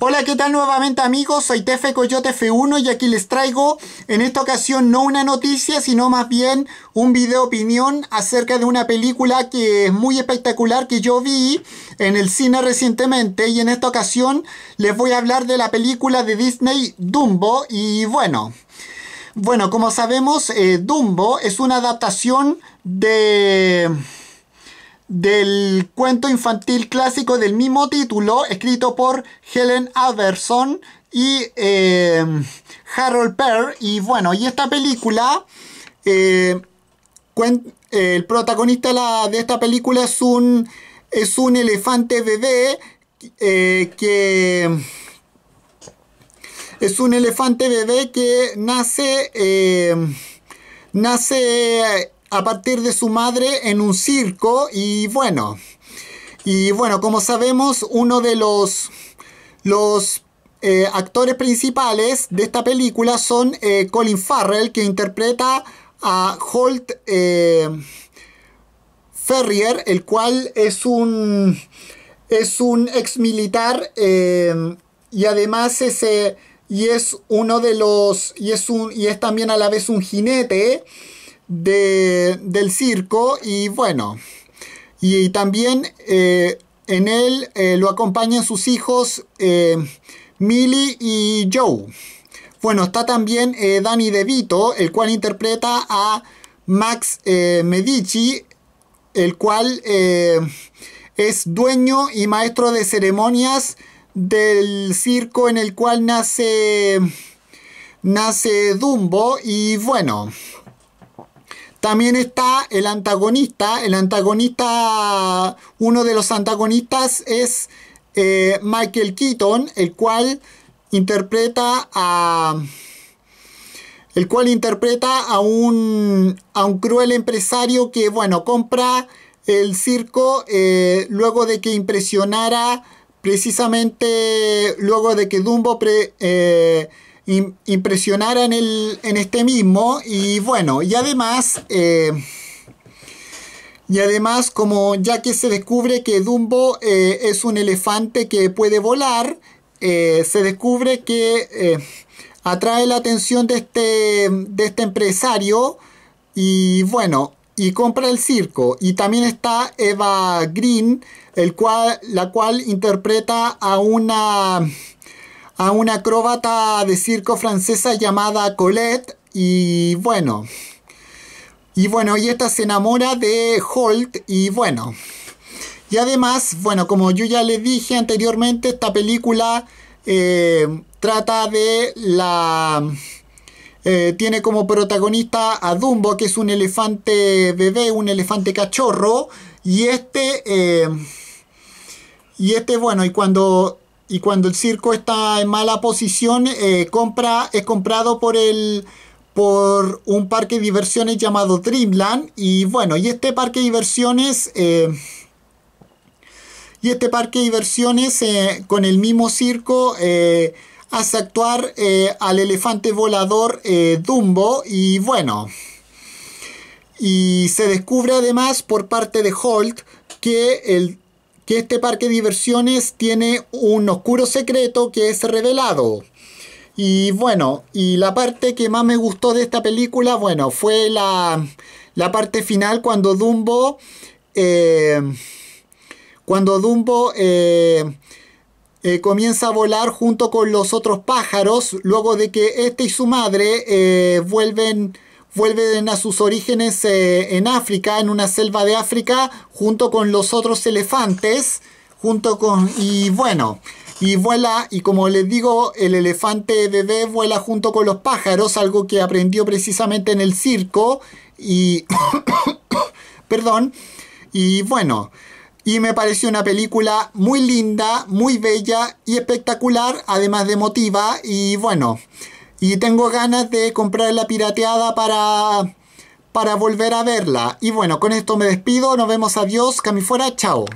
Hola, ¿qué tal nuevamente amigos? Soy Tefe Coyote F1 y aquí les traigo en esta ocasión no una noticia, sino más bien un video opinión acerca de una película que es muy espectacular que yo vi en el cine recientemente y en esta ocasión les voy a hablar de la película de Disney Dumbo y bueno... Bueno, como sabemos, eh, Dumbo es una adaptación de del cuento infantil clásico del mismo título, escrito por Helen Aberson y em, Harold Perr. Y bueno, y esta película, eh, eh, el protagonista de, esta película es un, es un elefante bebé eh, que... Es un elefante bebé que nace, em, nace a partir de su madre en un circo y bueno, y bueno, como sabemos, uno de los, los eh, actores principales de esta película son eh, Colin Farrell, que interpreta a Holt eh, Ferrier, el cual es un, es un ex militar y además es, y es uno de los, y es, un, y es también a la vez un jinete de, del circo y bueno, y, también eh, en él eh, lo acompañan sus hijos eh, Millie y Joe. Bueno, está también Danny DeVito, el cual interpreta a Max Medici, el cual es dueño y maestro de ceremonias del circo en el cual nace, nace Dumbo y bueno. También está el antagonista. El antagonista, uno de los antagonistas es eh, Michael Keaton, el cual interpreta a el cual interpreta a un, a un cruel empresario que, bueno, compra el circo eh, luego de que impresionara precisamente, luego de que Dumbo eh, impresionar en, el, en este mismo. Y bueno, y además... Eh, y además, como ya que se descubre que Dumbo eh, es un elefante que puede volar, eh, se descubre que atrae la atención de este, de este empresario y bueno, y compra el circo. Y también está Eva Green, el cual, la cual interpreta a una a una acróbata de circo francesa llamada Colette y bueno, y bueno, y esta se enamora de Holt y bueno. Y además, bueno, como yo ya les dije anteriormente, esta película eh, trata de la... Eh, tiene como protagonista a Dumbo, que es un elefante bebé, un elefante cachorro. Y este... Eh, y este, bueno, y cuando y cuando el circo está en mala posición, eh, compra, es comprado por el por un parque de diversiones llamado Dreamland. Y bueno, y este parque de diversiones. Eh, y este parque de diversiones eh, con el mismo circo hace actuar al elefante volador Dumbo. Y bueno. Y se descubre además por parte de Holt que el que este parque de diversiones tiene un oscuro secreto que es revelado. Y bueno, y la parte que más me gustó de esta película, bueno, fue la, la parte final cuando Dumbo... Eh, cuando Dumbo eh, eh, comienza a volar junto con los otros pájaros, luego de que este y su madre vuelven vuelven a sus orígenes eh, en África, en una selva de África, junto con los otros elefantes, junto con... y bueno, y vuela, y como les digo, el elefante bebé vuela junto con los pájaros, algo que aprendió precisamente en el circo, y... perdón, y bueno, y me pareció una película muy linda, muy bella y espectacular, además de emotiva, y bueno y tengo ganas de comprar la pirateada para, para volver a verla. Y bueno, con esto me despido, nos vemos, adiós, cami fuera, chao.